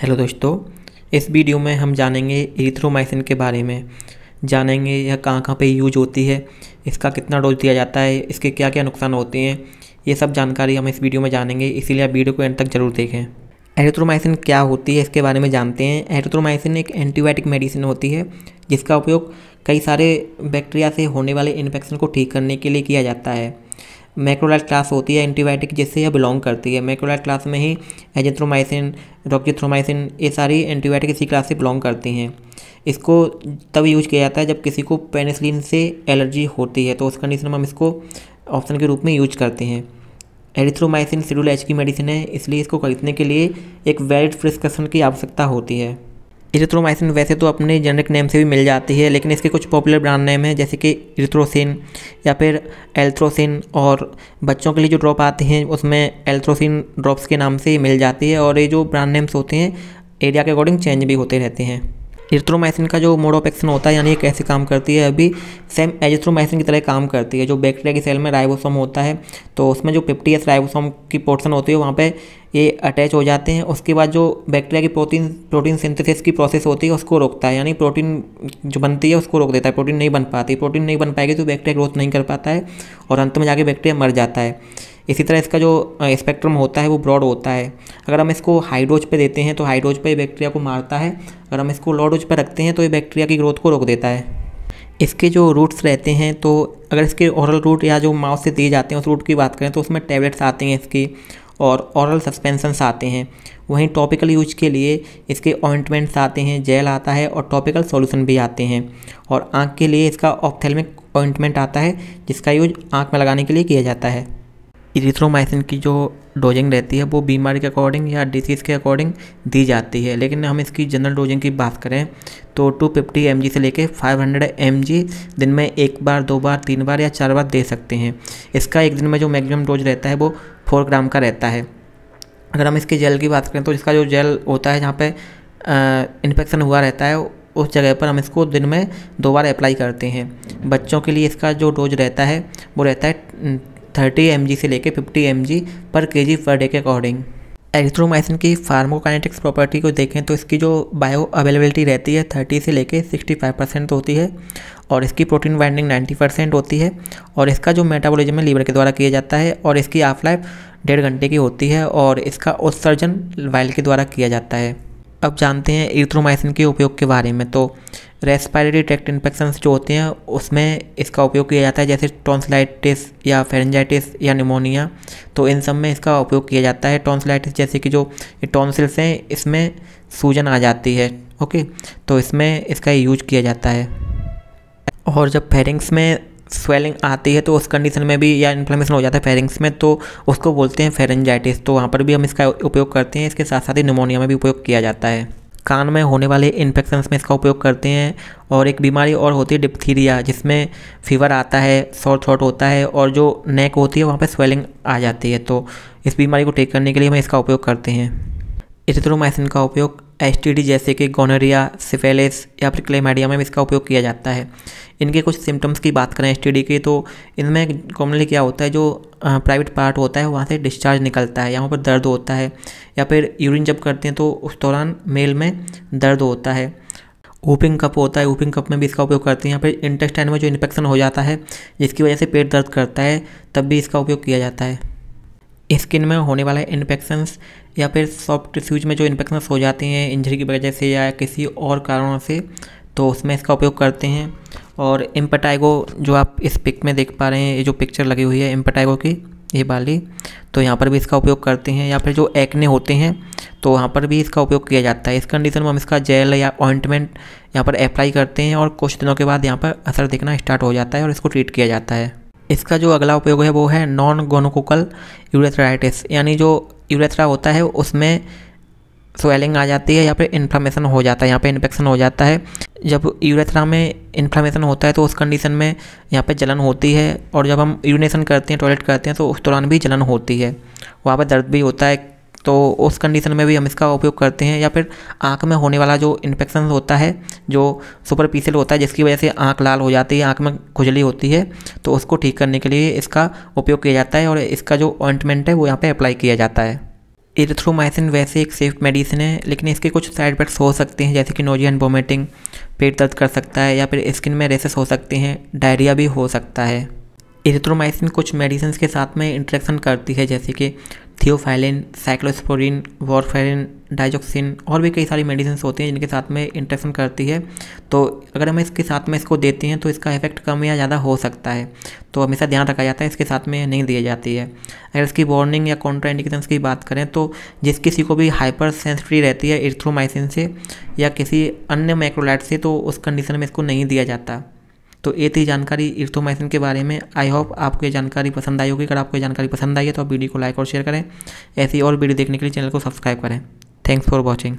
hello दोस्तों इस video में हम जानेंगे इरिथ्रोमाइसिन के बारे में जानेंगे यह कहाँ कहाँ पे यूज होती है इसका कितना डोज दिया जाता है इसके क्या क्या नुकसान होते हैं ये सब जानकारी हम इस वीडियो में जानेंगे इसीलिए आप वीडियो को एंड तक जरूर देखें एरिथ्रोमाइसिन क्या होती है इसके बारे में जानते हैं एरिथ्रोमाइसिन एक एंटीबायोटिक मेडिसिन होती है जिसका उपयोग कई सारे बैक्टीरिया से होने वाले इन्फेक्शन को ठीक करने के लिए किया जाता है मैक्रोलाइट क्लास होती है एंटीबायोटिक जिससे यह बिलोंग करती है मैक्रोलाइट क्लास में ही एजेंथ्रोमाइसिन डॉक्जिथ्रोमाइसिन ये सारी एंटीबायोटिक इसी क्लास से बिलोंग करती हैं इसको तब यूज किया जाता है जब किसी को पेनिसिलिन से एलर्जी होती है तो उस कंडीशन में हम इसको ऑप्शन के रूप में यूज करते हैं एरिथ्रोमाइसिन शेड्यूल एच की मेडिसिन है इसलिए इसको खरीदने के लिए एक वैलिड प्रिस्क्रिप्शन की आवश्यकता होती है इरिथ्रोमाइसिन वैसे तो अपने जेनरिक नेम से भी मिल जाती है लेकिन इसके कुछ पॉपुलर ब्रांड नेम हैं जैसे कि इरिथ्रोसिन या फिर एल्थ्रोसिन और बच्चों के लिए जो ड्रॉप आते हैं उसमें एल्थ्रोसिन ड्रॉप्स के नाम से मिल जाती है और ये जो ब्रांड नेम्स होते हैं एरिया के अकॉर्डिंग चेंज भी होते रहते हैं एजिथ्रोमाइसिन का जो मोड ऑफ एक्शन होता है यानी ये कैसे काम करती है अभी सेम एजिथ्रोमाइसिन की तरह काम करती है जो बैक्टीरिया की सेल में राइबोसोम होता है तो उसमें जो एस राइबोसोम की पोर्सन होती है वहाँ पे ये अटैच हो जाते हैं उसके बाद जो बैक्टीरिया की प्रोटीन प्रोटीन सिंथेसिस की प्रोसेस होती है उसको रोकता है यानी प्रोटीन जो बनती है उसको रोक देता है प्रोटीन नहीं बन पाती प्रोटीन नहीं बन पाएगी तो बैक्टीरिया ग्रोथ नहीं कर पाता है और अंत में जाके बैक्टीरिया मर जाता है इसी तरह इसका जो स्पेक्ट्रम होता है वो ब्रॉड होता है अगर हम इसको हाइड्रोज पे देते हैं तो हाइड्रोज पे बैक्टीरिया को मारता है अगर हम इसको लो पे रखते हैं तो ये बैक्टीरिया की ग्रोथ को रोक देता है इसके जो रूट्स रहते हैं तो अगर इसके औरल रूट या जो माउथ से दिए जाते हैं उस रूट की बात करें तो उसमें टैबलेट्स आते हैं इसकी और औरल सस्पेंसन्स आते हैं वहीं टॉपिकल यूज के लिए इसके ऑइंटमेंट्स आते हैं जेल आता है और टॉपिकल सॉल्यूशन भी आते हैं और आँख के लिए इसका ऑप्थेलमिक ऑइंटमेंट आता है जिसका यूज आँख में लगाने के लिए किया जाता है इरिथ्रोमाइसिन की जो डोजिंग रहती है वो बीमारी के अकॉर्डिंग या डिसीज़ के अकॉर्डिंग दी जाती है लेकिन हम इसकी जनरल डोजिंग की बात करें तो 250 फिफ्टी से लेके 500 हंड्रेड दिन में एक बार दो बार तीन बार या चार बार दे सकते हैं इसका एक दिन में जो मैक्सिमम डोज रहता है वो फोर ग्राम का रहता है अगर हम इसके जेल की बात करें तो इसका जो जेल होता है जहाँ पर इन्फेक्शन हुआ रहता है उस जगह पर हम इसको दिन में दो बार अप्लाई करते हैं बच्चों के लिए इसका जो डोज रहता है वो रहता है 30 एम से लेकर 50 एम पर के जी पर डे के अकॉर्डिंग एरिथ्रोमाइसिन की फार्मोकाइनेटिक्स प्रॉपर्टी को देखें तो इसकी जो बायो अवेलेबिलिटी रहती है 30 से सिक्सटी 65 परसेंट होती है और इसकी प्रोटीन बाइंडिंग 90 परसेंट होती है और इसका जो मेटाबॉलिज्म है लीवर के द्वारा किया जाता है और इसकी हाफ लाइफ डेढ़ घंटे की होती है और इसका उत्सर्जन वाइल के द्वारा किया जाता है अब जानते हैं इरिथ्रोमाइसिन के उपयोग के बारे में तो रेस्पायरेटरी ट्रैक्ट इन्फेक्शन जो होते हैं उसमें इसका उपयोग किया जाता है जैसे टॉन्सलाइटिस या फेरेंजाइटिस या निमोनिया तो इन सब में इसका उपयोग किया जाता है टॉन्सलाइटिस जैसे कि जो टॉन्सिल्स हैं इसमें सूजन आ जाती है ओके तो इसमें इसका यूज किया जाता है और जब फेरिंग्स में स्वेलिंग आती है तो उस कंडीशन में भी या इन्फ्लेमेशन हो जाता है फेरिंग्स में तो उसको बोलते हैं फेरेंजाइटिस तो वहाँ पर भी हम इसका उपयोग करते हैं इसके साथ साथ ही निमोनिया में भी उपयोग किया जाता है कान में होने वाले इन्फेक्शन में इसका उपयोग करते हैं और एक बीमारी और होती है डिप्थीरिया जिसमें फीवर आता है शॉर्ट शॉर्ट होता है और जो नेक होती है वहाँ पर स्वेलिंग आ जाती है तो इस बीमारी को ठीक करने के लिए हम इसका उपयोग करते हैं इथिथ्रोमाइसिन का उपयोग एस जैसे कि गोनेरिया सिफेलिस या फिर क्लेमेडिया में इसका उपयोग किया जाता है इनके कुछ सिम्टम्स की बात करें एस की तो इनमें कॉमनली क्या होता है जो प्राइवेट पार्ट होता है वहाँ से डिस्चार्ज निकलता है यहाँ पर दर्द होता है या फिर यूरिन जब करते हैं तो उस दौरान मेल में दर्द होता है ऊपिंग कप होता है ऊपिंग कप में भी इसका उपयोग करते हैं या फिर इंटेस्टाइन में जो इन्फेक्शन हो जाता है जिसकी वजह से पेट दर्द करता है तब भी इसका उपयोग किया जाता है स्किन में होने वाला इन्फेक्शंस या फिर सॉफ्ट टिश्यूज में जो इन्फेक्शंस हो जाते हैं इंजरी की वजह से या किसी और कारणों से तो उसमें इसका उपयोग करते हैं और एम्पटाइगो जो आप इस पिक में देख पा रहे हैं ये जो पिक्चर लगी हुई है एम्पटाइगो की ये बाली तो यहाँ पर भी इसका उपयोग करते हैं या फिर जो एक्ने होते हैं तो वहाँ पर भी इसका उपयोग किया जाता है इस कंडीशन में हम इसका जेल या ऑइंटमेंट यहाँ पर अप्लाई करते हैं और कुछ दिनों के बाद यहाँ पर असर देखना स्टार्ट हो जाता है और इसको ट्रीट किया जाता है इसका जो अगला उपयोग है वो है नॉन गोनोकोकल यूरेथराइटिस यानी जो यूरेथ्रा होता है उसमें स्वेलिंग आ जाती है या फिर इन्फ्लामेशन हो जाता है यहाँ पे इन्फेक्शन हो जाता है जब यूरेथ्रा में इन्फ्लामेशन होता है तो उस कंडीशन में यहाँ पे जलन होती है और जब हम यूरिनेशन करते हैं टॉयलेट करते हैं तो उस दौरान भी जलन होती है वहाँ पर दर्द भी होता है तो उस कंडीशन में भी हम इसका उपयोग करते हैं या फिर आँख में होने वाला जो इन्फेक्शन होता है जो सुपर पीसल होता है जिसकी वजह से आँख लाल हो जाती है आँख में खुजली होती है तो उसको ठीक करने के लिए इसका उपयोग किया जाता है और इसका जो ऑइंटमेंट है वो यहाँ पर अप्लाई किया जाता है इरेथ्रोमाइसिन वैसे एक सेफ मेडिसिन है लेकिन इसके कुछ साइड इफेक्ट्स हो सकते हैं जैसे कि नोजिया एंड वोमिटिंग पेट दर्द कर सकता है या फिर स्किन में रेसेस हो सकते हैं डायरिया भी हो सकता है इरेथ्रोमाइसिन कुछ मेडिसिन के साथ में इंट्रैक्शन करती है जैसे कि थियोफाइलिन साइक्लोस्पोरिन वॉरफेरिन डाइजोक्सिन और भी कई सारी मेडिसिन होती हैं जिनके साथ में इंटरेक्शन करती है तो अगर हम इसके साथ में इसको देते हैं तो इसका इफेक्ट कम या ज़्यादा हो सकता है तो हमेशा ध्यान रखा जाता है इसके साथ में नहीं दी जाती है अगर इसकी वार्निंग या कॉन्ट्राइंडिकेशन की बात करें तो जिस किसी को भी हाइपर सेंसिटिव रहती है इर्थ्रोमाइसिन से या किसी अन्य माइक्रोलाइट से तो उस कंडीशन में इसको नहीं दिया जाता तो ये थी जानकारी इर्थोमाइसिन के बारे में आई होप आपको ये जानकारी पसंद आई होगी अगर आपको ये जानकारी पसंद आई है तो आप वीडियो को लाइक और शेयर करें ऐसी और वीडियो देखने के लिए चैनल को सब्सक्राइब करें थैंक्स फॉर वॉचिंग